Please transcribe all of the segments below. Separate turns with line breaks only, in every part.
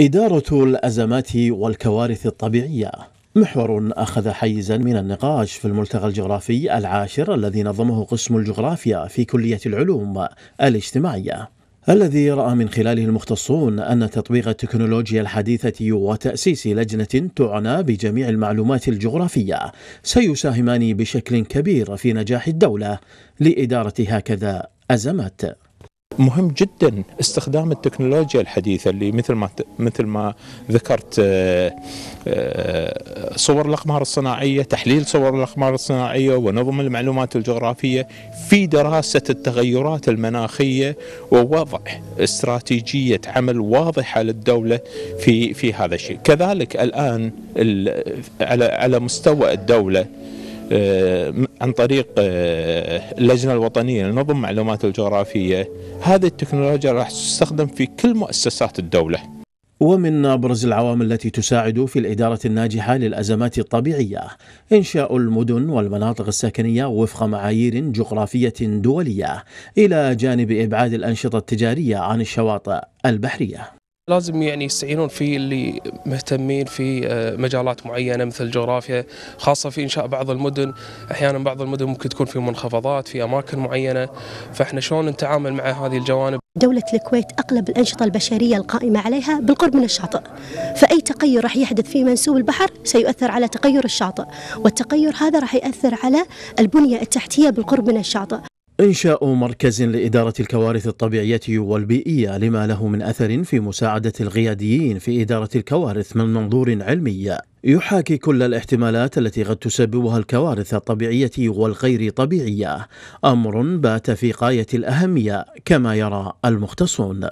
إدارة الأزمات والكوارث الطبيعية محور أخذ حيزا من النقاش في الملتقى الجغرافي العاشر الذي نظمه قسم الجغرافيا في كلية العلوم الاجتماعية الذي رأى من خلاله المختصون أن تطبيق التكنولوجيا الحديثة وتأسيس لجنة تعنى بجميع المعلومات الجغرافية سيساهمان بشكل كبير في نجاح الدولة لإدارة هكذا أزمات مهم جدا استخدام التكنولوجيا الحديثه اللي مثل ما
مثل ما ذكرت آه، آه، صور الاقمار الصناعيه، تحليل صور الاقمار الصناعيه ونظم المعلومات الجغرافيه في دراسه التغيرات المناخيه ووضع استراتيجيه عمل واضحه للدوله في في هذا الشيء، كذلك الان على على مستوى الدوله آه، عن طريق آه، اللجنة الوطنية لنظم المعلومات الجغرافية هذه التكنولوجيا راح تستخدم في كل مؤسسات الدولة
ومن أبرز العوامل التي تساعد في الإدارة الناجحة للأزمات الطبيعية إنشاء المدن والمناطق السكنية وفق معايير جغرافية دولية إلى جانب إبعاد الأنشطة التجارية عن الشواطئ البحرية
لازم يعني يستعينون في اللي مهتمين في آه، مجالات معينه مثل الجغرافيا خاصه في انشاء بعض المدن احيانا بعض المدن ممكن تكون في منخفضات في اماكن معينه فاحنا شلون نتعامل مع هذه الجوانب
دولة الكويت أغلب الأنشطة البشرية القائمة عليها بالقرب من الشاطئ فأي تغير راح يحدث في منسوب البحر سيؤثر على تغير الشاطئ والتغير هذا راح يأثر على البنية التحتية بالقرب من الشاطئ
إنشاء مركز لإدارة الكوارث الطبيعية والبيئية لما له من أثر في مساعدة الغياديين في إدارة الكوارث من منظور علمي يحاكي كل الاحتمالات التي قد تسببها الكوارث الطبيعية والغير طبيعية أمر بات في غاية الأهمية كما يرى المختصون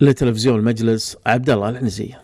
لتلفزيون المجلس عبد الله العنزي